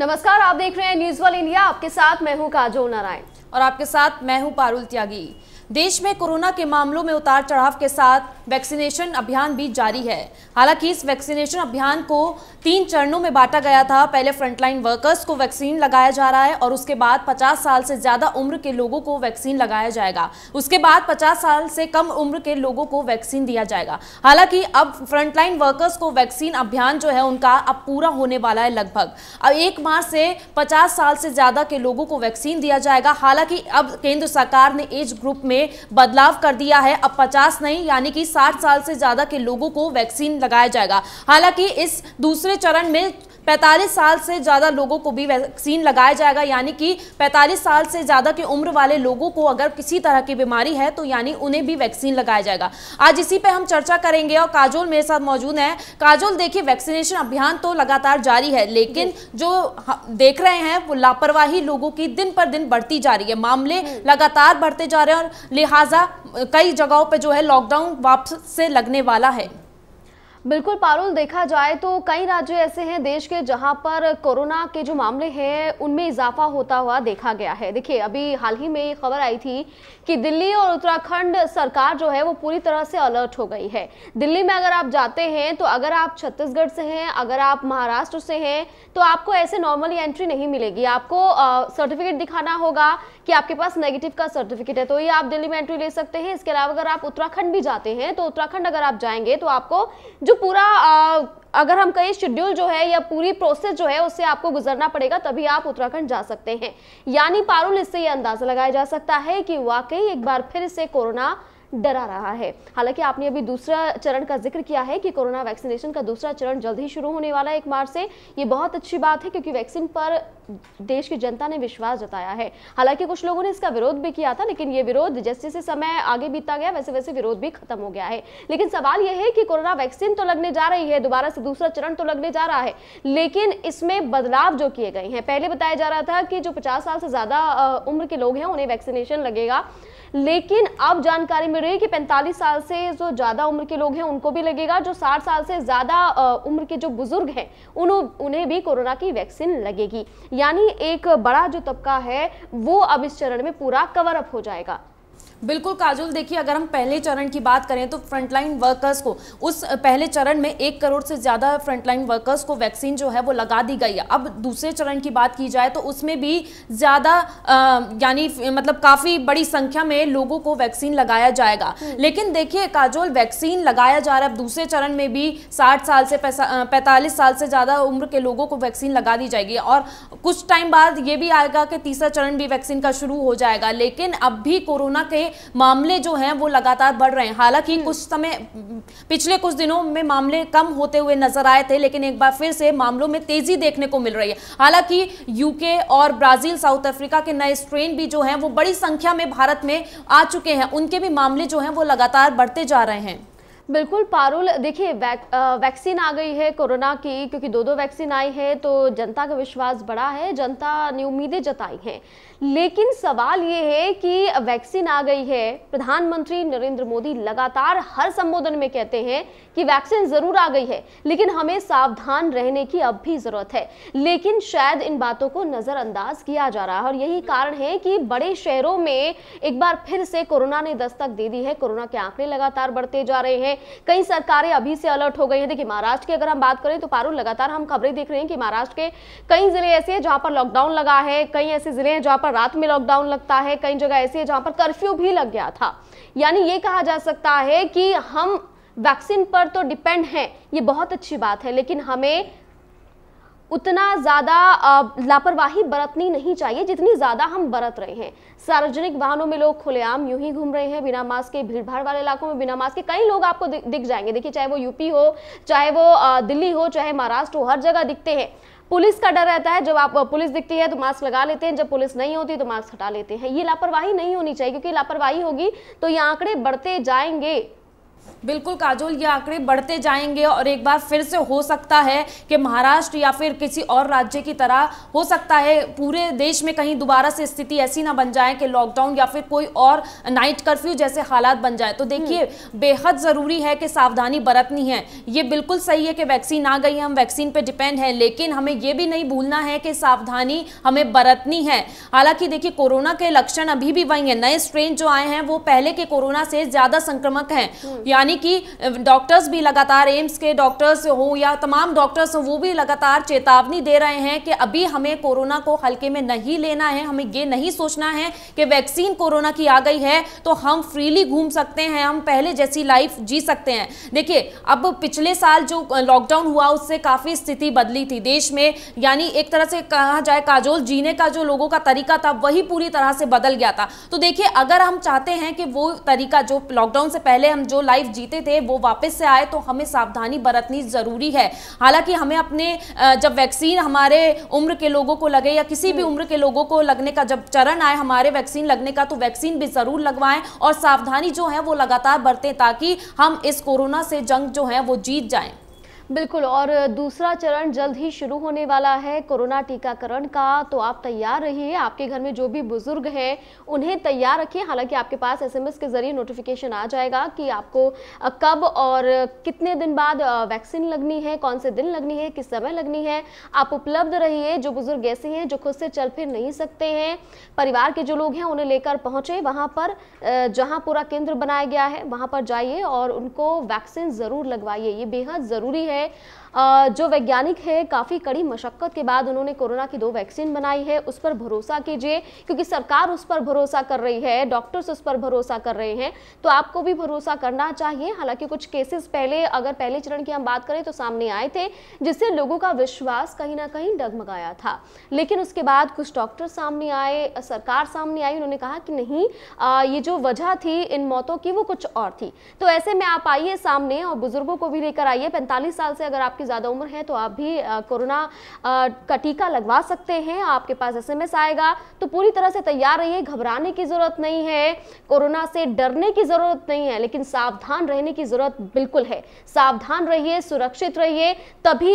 नमस्कार आप देख रहे हैं न्यूज वन इंडिया आपके साथ मैं हूं काजोल नारायण और आपके साथ मैं हूं पारुल त्यागी देश में कोरोना के मामलों में उतार चढ़ाव के साथ वैक्सीनेशन अभियान भी जारी है हालांकि इस वैक्सीनेशन अभियान को तीन चरणों में बांटा गया था पहले फ्रंटलाइन वर्कर्स को वैक्सीन लगाया जा रहा है और उसके बाद 50 साल से ज़्यादा उम्र के लोगों को वैक्सीन लगाया जाएगा उसके बाद 50 साल से कम उम्र के लोगों को वैक्सीन दिया जाएगा हालांकि अब फ्रंटलाइन वर्कर्स को वैक्सीन अभियान जो है उनका अब पूरा होने वाला है लगभग अब एक मार्च से पचास साल से ज़्यादा के लोगों को वैक्सीन दिया जाएगा हालांकि अब केंद्र सरकार ने एज ग्रुप में में बदलाव कर दिया है अब 50 नहीं यानी कि 60 साल से ज़्यादा के लोगों को वैक्सीन लगाया जाएगा हालांकि इस दूसरे चरण में पैंतालीस साल से ज़्यादा लोगों को भी वैक्सीन लगाया जाएगा यानी कि पैंतालीस साल से ज़्यादा की उम्र वाले लोगों को अगर किसी तरह की बीमारी है तो यानी उन्हें भी वैक्सीन लगाया जाएगा आज इसी पर हम चर्चा करेंगे और काजोल मेरे साथ मौजूद है काजोल देखिए वैक्सीनेशन अभियान तो लगातार जारी है लेकिन जो देख रहे हैं वो लापरवाही लोगों की दिन पर दिन बढ़ती जा रही है मामले लगातार बढ़ते जा रहे हैं और लिहाजा कई जगहों पर जो है लॉकडाउन वापस से लगने वाला है बिल्कुल पारुल देखा जाए तो कई राज्य ऐसे हैं देश के जहां पर कोरोना के जो मामले हैं उनमें इजाफा होता हुआ देखा गया है देखिए अभी हाल ही में खबर आई थी कि दिल्ली और उत्तराखंड सरकार जो है वो पूरी तरह से अलर्ट हो गई है दिल्ली में अगर आप जाते हैं तो अगर आप छत्तीसगढ़ से हैं अगर आप महाराष्ट्र से हैं तो आपको ऐसे नॉर्मली एंट्री नहीं मिलेगी आपको सर्टिफिकेट दिखाना होगा कि आपके पास नेगेटिव का सर्टिफिकेट है तो ये आप दिल्ली में एंट्री ले सकते हैं इसके अलावा अगर आप उत्तराखंड भी जाते हैं तो उत्तराखंड अगर आप जाएंगे तो आपको जो पूरा आ, अगर हम कहें शेड्यूल जो है या पूरी प्रोसेस जो है उससे आपको गुजरना पड़ेगा तभी आप उत्तराखंड जा सकते हैं यानी पारुल इससे ये अंदाजा लगाया जा सकता है कि वाकई एक बार फिर से कोरोना डरा रहा है हालांकि आपने अभी दूसरा चरण का जिक्र किया है कि कोरोना वैक्सीनेशन का दूसरा चरण जल्द ही शुरू होने वाला है एक मार्च से ये बहुत अच्छी बात है क्योंकि वैक्सीन पर देश की जनता ने विश्वास जताया है हालांकि कुछ लोगों ने इसका विरोध भी किया था लेकिन ये विरोध जैसे जैसे समय आगे बीता गया वैसे वैसे विरोध भी खत्म हो गया है लेकिन सवाल यह है कि कोरोना वैक्सीन तो लगने जा रही है दोबारा से दूसरा चरण तो लगने जा रहा है लेकिन इसमें बदलाव जो किए गए हैं पहले बताया जा रहा था कि जो पचास साल से ज़्यादा उम्र के लोग हैं उन्हें वैक्सीनेशन लगेगा लेकिन अब जानकारी मिल रही है कि 45 साल से जो ज़्यादा उम्र के लोग हैं उनको भी लगेगा जो 60 साल से ज़्यादा उम्र के जो बुज़ुर्ग हैं उन उन्हें भी कोरोना की वैक्सीन लगेगी यानी एक बड़ा जो तबका है वो अब इस चरण में पूरा कवर अप हो जाएगा बिल्कुल काजुल देखिए अगर हम पहले चरण की बात करें तो फ्रंटलाइन वर्कर्स को उस पहले चरण में एक करोड़ से ज़्यादा फ्रंटलाइन वर्कर्स को वैक्सीन जो है वो लगा दी गई है अब दूसरे चरण की बात की जाए तो उसमें भी ज़्यादा यानी मतलब काफ़ी बड़ी संख्या में लोगों को वैक्सीन लगाया जाएगा हम्म। लेकिन देखिए काजोल वैक्सीन लगाया जा रहा है अब दूसरे चरण में भी साठ साल से पैंतालीस साल से ज़्यादा उम्र के लोगों को वैक्सीन लगा दी जाएगी और कुछ टाइम बाद ये भी आएगा कि तीसरा चरण भी वैक्सीन का शुरू हो जाएगा लेकिन अब भी कोरोना के मामले जो हैं वो लगातार बढ़ रहे हैं हालांकि हम्म। कुछ समय पिछले कुछ दिनों में मामले कम होते हुए नजर आए थे लेकिन एक बार फिर से मामलों में तेजी देखने को मिल रही है हालांकि यूके और ब्राजील साउथ अफ्रीका के नए स्ट्रेन भी जो है वो बड़ी संख्या में भारत में आ चुके हैं उनके भी मामले जो है वो लगातार बढ़ते जा रहे हैं बिल्कुल पारुल देखिए वैक, वैक्सीन आ गई है कोरोना की क्योंकि दो दो वैक्सीन आई है तो जनता का विश्वास बड़ा है जनता ने उम्मीदें जताई हैं लेकिन सवाल ये है कि वैक्सीन आ गई है प्रधानमंत्री नरेंद्र मोदी लगातार हर संबोधन में कहते हैं कि वैक्सीन ज़रूर आ गई है लेकिन हमें सावधान रहने की अब भी ज़रूरत है लेकिन शायद इन बातों को नज़रअंदाज किया जा रहा है और यही कारण है कि बड़े शहरों में एक बार फिर से कोरोना ने दस्तक दे दी है कोरोना के आंकड़े लगातार बढ़ते जा रहे हैं कई सरकारें अभी से अलर्ट हो गई है देखिए महाराष्ट्र की अगर हम बात करें तो पारू लगातार हम खबरें देख रहे हैं कि महाराष्ट्र के कई जिले ऐसे हैं जहां पर लॉकडाउन लगा है कई ऐसे जिले हैं जहां पर रात में लॉकडाउन लगता है कई जगह ऐसी है जहां पर कर्फ्यू भी लग गया था यानी ये कहा जा सकता है कि हम वैक्सीन पर तो डिपेंड है ये बहुत अच्छी बात है लेकिन हमें उतना ज़्यादा लापरवाही बरतनी नहीं चाहिए जितनी ज़्यादा हम बरत रहे हैं सार्वजनिक वाहनों में लोग खुलेआम यूं ही घूम रहे हैं बिना मास्क के भीड़भाड़ वाले इलाकों में बिना मास्क के कई लोग आपको दिख जाएंगे देखिए चाहे वो यूपी हो चाहे वो दिल्ली हो चाहे महाराष्ट्र हो हर जगह दिखते हैं पुलिस का डर रहता है जब आप पुलिस दिखती है तो मास्क लगा लेते हैं जब पुलिस नहीं होती तो मास्क हटा लेते हैं ये लापरवाही नहीं होनी चाहिए क्योंकि लापरवाही होगी तो ये आंकड़े बढ़ते जाएंगे बिल्कुल काजोल ये आंकड़े बढ़ते जाएंगे और एक बार फिर से हो सकता है कि महाराष्ट्र या फिर किसी और राज्य की तरह हो सकता है पूरे देश में कहीं दोबारा से स्थिति ऐसी ना बन जाए कि लॉकडाउन या फिर कोई और नाइट कर्फ्यू जैसे हालात बन जाए तो हम्म। देखिए बेहद ज़रूरी है कि सावधानी बरतनी है ये बिल्कुल सही है कि वैक्सीन आ गई है हम वैक्सीन पर डिपेंड है लेकिन हमें ये भी नहीं भूलना है कि सावधानी हमें बरतनी है हालांकि देखिए कोरोना के लक्षण अभी भी वही हैं नए स्ट्रेन जो आए हैं वो पहले के कोरोना से ज़्यादा संक्रमक हैं हम्म। यानी यानी कि डॉक्टर्स भी लगातार एम्स के डॉक्टर्स हो या तमाम डॉक्टर्स हो वो भी लगातार चेतावनी दे रहे हैं कि अभी हमें कोरोना को हल्के में नहीं लेना है हमें ये नहीं सोचना है कि वैक्सीन कोरोना की आ गई है तो हम फ्रीली घूम सकते हैं हम पहले जैसी लाइफ जी सकते हैं देखिए अब पिछले साल जो लॉकडाउन हुआ उससे काफ़ी स्थिति बदली थी देश में यानी एक तरह से कहा जाए काजोल जीने का जो लोगों का तरीका था वही पूरी तरह से बदल गया था तो देखिए अगर हम चाहते हैं कि वो तरीका जो लॉकडाउन से पहले हम जो लाइफ जीते थे वो वापस से आए तो हमें सावधानी बरतनी ज़रूरी है हालांकि हमें अपने जब वैक्सीन हमारे उम्र के लोगों को लगे या किसी भी हम्म। उम्र के लोगों को लगने का जब चरण आए हमारे वैक्सीन लगने का तो वैक्सीन भी ज़रूर लगवाएं और सावधानी जो है वो लगातार बरतें ताकि हम इस कोरोना से जंग जो है वो जीत जाएं बिल्कुल और दूसरा चरण जल्द ही शुरू होने वाला है कोरोना टीकाकरण का तो आप तैयार रहिए आपके घर में जो भी बुजुर्ग हैं उन्हें तैयार रखिए हालांकि आपके पास एसएमएस के जरिए नोटिफिकेशन आ जाएगा कि आपको कब और कितने दिन बाद वैक्सीन लगनी है कौन से दिन लगनी है किस समय लगनी है आप उपलब्ध रहिए जो बुजुर्ग ऐसे हैं जो खुद से चल फिर नहीं सकते हैं परिवार के जो लोग हैं उन्हें लेकर पहुंचे वहां पर जहां पूरा केंद्र बनाया गया है वहां पर जाइए और उनको वैक्सीन जरूर लगवाइए ये बेहद ज़रूरी है है जो वैज्ञानिक हैं काफ़ी कड़ी मशक्क़त के बाद उन्होंने कोरोना की दो वैक्सीन बनाई है उस पर भरोसा कीजिए क्योंकि सरकार उस पर भरोसा कर रही है डॉक्टर्स उस पर भरोसा कर रहे हैं तो आपको भी भरोसा करना चाहिए हालांकि कुछ केसेस पहले अगर पहले चरण की हम बात करें तो सामने आए थे जिससे लोगों का विश्वास कहीं ना कहीं डगमगाया था लेकिन उसके बाद कुछ डॉक्टर सामने आए सरकार सामने आई उन्होंने कहा कि नहीं ये जो वजह थी इन मौतों की वो कुछ और थी तो ऐसे में आप आइए सामने और बुजुर्गों को भी लेकर आइए पैंतालीस साल से अगर आप आपकी ज़्यादा उम्र है तो आप भी कोरोना का टीका लगवा सकते हैं आपके पास एसएमएस आएगा तो पूरी तरह से तैयार रहिए घबराने की ज़रूरत नहीं है कोरोना से डरने की ज़रूरत नहीं है लेकिन सावधान रहने की ज़रूरत बिल्कुल है सावधान रहिए सुरक्षित रहिए तभी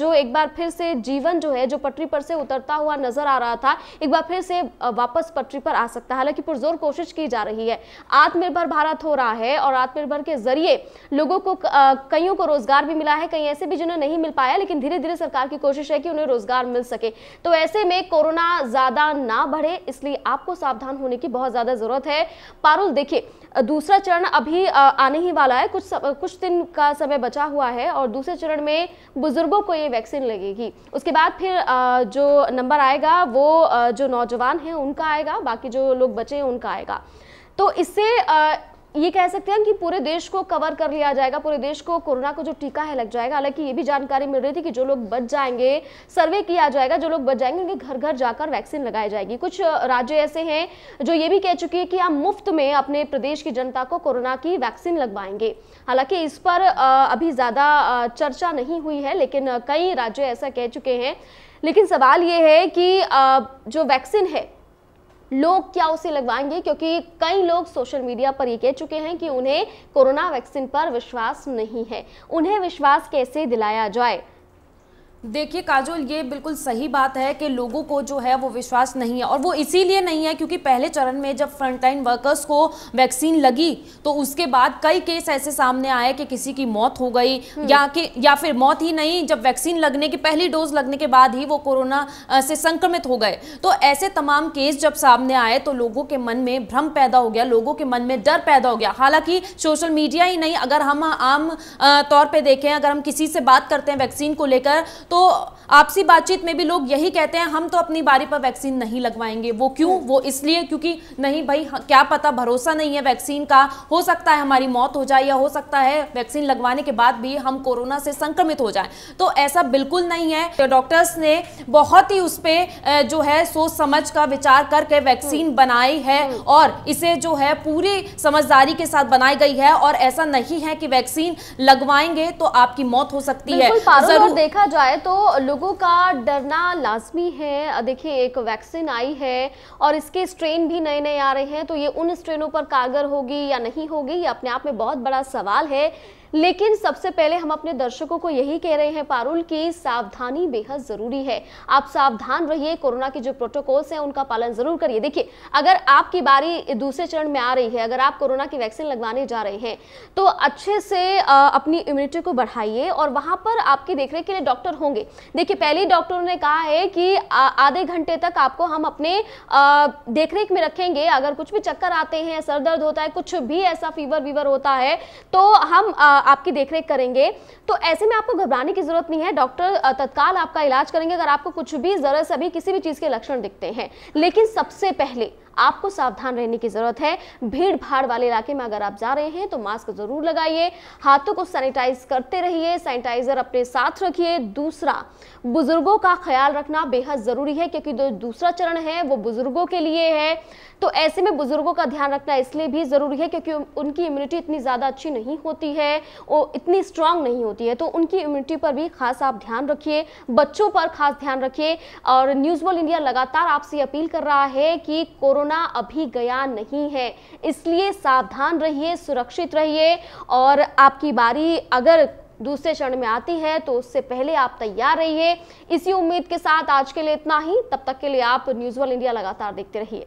जो एक बार फिर से जीवन जो है जो पटरी पर से उतरता हुआ नजर आ रहा था एक बार फिर से वापस पटरी पर आ सकता है हालांकि पुरजोर कोशिश की जा रही है आत्मनिर्भर भारत हो रहा है और आत्मनिर्भर के जरिए लोगों को कईयों को रोजगार भी मिला है कई ऐसे भी जिन्हें नहीं मिल पाया लेकिन धीरे धीरे सरकार की कोशिश है कि उन्हें रोजगार मिल सके तो ऐसे में कोरोना ज्यादा ना बढ़े इसलिए आपको सावधान होने की बहुत ज्यादा जरूरत है पारुल देखिए दूसरा चरण अभी आने ही वाला है कुछ सब, कुछ दिन का समय बचा हुआ है और दूसरे चरण में बुजुर्गों को ये वैक्सीन लगेगी उसके बाद फिर जो नंबर आएगा वो जो नौजवान हैं उनका आएगा बाकी जो लोग बचे हैं उनका आएगा तो इससे ये कह सकते हैं कि पूरे देश को कवर कर लिया जाएगा पूरे देश को कोरोना को जो टीका है लग जाएगा हालांकि ये भी जानकारी मिल रही थी कि जो लोग बच जाएंगे सर्वे किया जाएगा जो लोग बच जाएंगे उनके घर घर जाकर वैक्सीन लगाई जाएगी कुछ राज्य ऐसे हैं जो ये भी कह चुके हैं कि हम मुफ्त में अपने प्रदेश की जनता को कोरोना की वैक्सीन लगवाएंगे हालांकि इस पर अभी ज़्यादा चर्चा नहीं हुई है लेकिन कई राज्य ऐसा कह चुके हैं लेकिन सवाल ये है कि जो वैक्सीन है लोग क्या उसे लगवाएंगे क्योंकि कई लोग सोशल मीडिया पर ये कह चुके हैं कि उन्हें कोरोना वैक्सीन पर विश्वास नहीं है उन्हें विश्वास कैसे दिलाया जाए देखिए काजोल ये बिल्कुल सही बात है कि लोगों को जो है वो विश्वास नहीं है और वो इसीलिए नहीं है क्योंकि पहले चरण में जब फ्रंटलाइन वर्कर्स को वैक्सीन लगी तो उसके बाद कई केस ऐसे सामने आए कि किसी की मौत हो गई हम्म। या कि या फिर मौत ही नहीं जब वैक्सीन लगने की पहली डोज लगने के बाद ही वो कोरोना से संक्रमित हो गए तो ऐसे तमाम केस जब सामने आए तो लोगों के मन में भ्रम पैदा हो गया लोगों के मन में डर पैदा हो गया हालांकि सोशल मीडिया ही नहीं अगर हम आम तौर पर देखें अगर हम किसी से बात करते हैं वैक्सीन को लेकर तो आपसी बातचीत में भी लोग यही कहते हैं हम तो अपनी बारी पर वैक्सीन नहीं लगवाएंगे वो क्यों वो इसलिए क्योंकि नहीं भाई क्या पता भरोसा नहीं है वैक्सीन का हो सकता है हमारी मौत हो जाए या हो सकता है वैक्सीन लगवाने के बाद भी हम कोरोना से संक्रमित हो जाए तो ऐसा बिल्कुल नहीं है तो डॉक्टर्स ने बहुत ही उस पर जो है सोच समझ का विचार करके वैक्सीन हम्म। बनाई है हम्म। और इसे जो है पूरी समझदारी के साथ बनाई गई है और ऐसा नहीं है कि वैक्सीन लगवाएंगे तो आपकी मौत हो सकती है जरूर देखा जाए तो लोगों का डरना लाजमी है देखिए एक वैक्सीन आई है और इसके स्ट्रेन भी नए नए आ रहे हैं तो ये उन स्ट्रेनों पर कारगर होगी या नहीं होगी ये अपने आप में बहुत बड़ा सवाल है लेकिन सबसे पहले हम अपने दर्शकों को यही कह रहे हैं पारुल की सावधानी बेहद जरूरी है आप सावधान रहिए कोरोना के जो प्रोटोकॉल्स हैं उनका पालन जरूर करिए देखिए अगर आपकी बारी दूसरे चरण में आ रही है अगर आप कोरोना की वैक्सीन लगवाने जा रहे हैं तो अच्छे से अपनी इम्यूनिटी को बढ़ाइए और वहां पर आपकी देखरेख के लिए डॉक्टर होंगे देखिए पहले डॉक्टरों ने कहा है कि आधे घंटे तक आपको हम अपने देखरेख में रखेंगे अगर कुछ भी चक्कर आते हैं सर दर्द होता है कुछ भी ऐसा फीवर वीवर होता है तो हम आपकी देखरेख करेंगे तो ऐसे में आपको घबराने की जरूरत नहीं है डॉक्टर तत्काल आपका इलाज करेंगे अगर आपको कुछ भी जरा सभी किसी भी चीज़ के लक्षण दिखते हैं लेकिन सबसे पहले आपको सावधान रहने की ज़रूरत है भीड़ भाड़ वाले इलाके में अगर आप जा रहे हैं तो मास्क ज़रूर लगाइए हाथों को सैनिटाइज करते रहिए सैनिटाइजर अपने साथ रखिए दूसरा बुज़ुर्गों का ख्याल रखना बेहद ज़रूरी है क्योंकि जो दूसरा चरण है वो बुज़ुर्गों के लिए है तो ऐसे में बुज़ुर्गों का ध्यान रखना इसलिए भी ज़रूरी है क्योंकि उनकी इम्यूनिटी इतनी ज़्यादा अच्छी नहीं होती है वो इतनी स्ट्रांग नहीं होती है तो उनकी इम्यूनिटी पर भी खास आप ध्यान रखिए बच्चों पर खास ध्यान रखिए और न्यूज़ वर्ल्ड इंडिया लगातार आपसे अपील कर रहा है कि कोरोना कोरोना अभी गया नहीं है इसलिए सावधान रहिए सुरक्षित रहिए और आपकी बारी अगर दूसरे चरण में आती है तो उससे पहले आप तैयार रहिए इसी उम्मीद के साथ आज के लिए इतना ही तब तक के लिए आप न्यूज़ वर्ल्ड इंडिया लगातार देखते रहिए